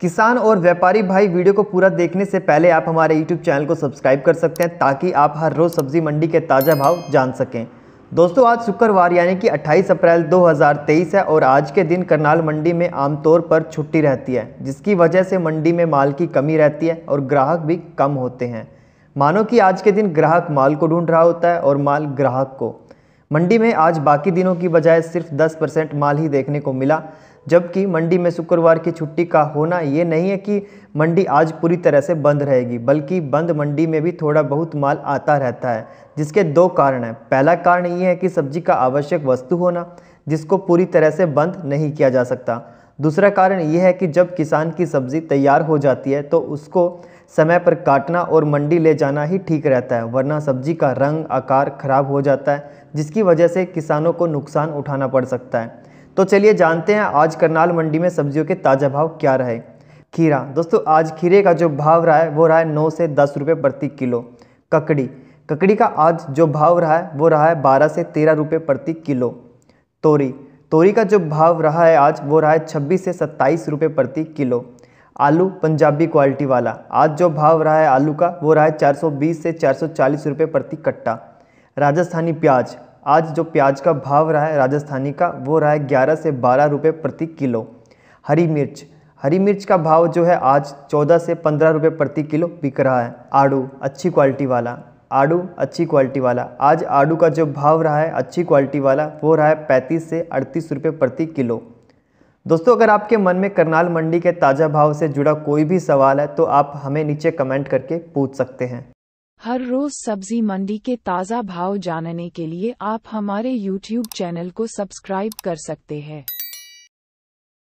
किसान और व्यापारी भाई वीडियो को पूरा देखने से पहले आप हमारे यूट्यूब चैनल को सब्सक्राइब कर सकते हैं ताकि आप हर रोज़ सब्जी मंडी के ताज़ा भाव जान सकें दोस्तों आज शुक्रवार यानी कि 28 अप्रैल 2023 है और आज के दिन करनाल मंडी में आमतौर पर छुट्टी रहती है जिसकी वजह से मंडी में माल की कमी रहती है और ग्राहक भी कम होते हैं मानो कि आज के दिन ग्राहक माल को ढूंढ रहा होता है और माल ग्राहक को मंडी में आज बाकी दिनों की बजाय सिर्फ 10 परसेंट माल ही देखने को मिला जबकि मंडी में शुक्रवार की छुट्टी का होना ये नहीं है कि मंडी आज पूरी तरह से बंद रहेगी बल्कि बंद मंडी में भी थोड़ा बहुत माल आता रहता है जिसके दो कारण हैं पहला कारण ये है कि सब्जी का आवश्यक वस्तु होना जिसको पूरी तरह से बंद नहीं किया जा सकता दूसरा कारण यह है कि जब किसान की सब्ज़ी तैयार हो जाती है तो उसको समय पर काटना और मंडी ले जाना ही ठीक रहता है वरना सब्जी का रंग आकार खराब हो जाता है जिसकी वजह से किसानों को नुकसान उठाना पड़ सकता है तो चलिए जानते हैं आज करनाल मंडी में सब्जियों के ताज़ा भाव क्या रहे खीरा दोस्तों आज खीरे का जो भाव रहा है वो रहा है नौ से दस रुपये प्रति किलो ककड़ी ककड़ी का आज जो भाव रहा है वो रहा है बारह से तेरह रुपये प्रति किलो तोरी तोरी का जो भाव रहा है आज वो रहा है छब्बीस से सत्ताईस रुपये प्रति किलो आलू पंजाबी क्वालिटी वाला आज जो भाव रहा है आलू का वो रहा है 420 से 440 रुपए प्रति कट्टा राजस्थानी प्याज आज जो प्याज का भाव रहा है राजस्थानी का वो रहा है ग्यारह से बारह रुपये प्रति किलो हरी मिर्च हरी मिर्च का भाव जो है आज चौदह से पंद्रह रुपये प्रति किलो बिक रहा है आड़ू अच्छी क्वालिटी वाला आड़ू अच्छी क्वालिटी वाला आज आड़ू का जो भाव रहा है अच्छी क्वालिटी वाला वो रहा है पैंतीस से अड़तीस रुपये प्रति किलो दोस्तों अगर आपके मन में करनाल मंडी के ताज़ा भाव से जुड़ा कोई भी सवाल है तो आप हमें नीचे कमेंट करके पूछ सकते हैं हर रोज सब्जी मंडी के ताज़ा भाव जानने के लिए आप हमारे YouTube चैनल को सब्सक्राइब कर सकते हैं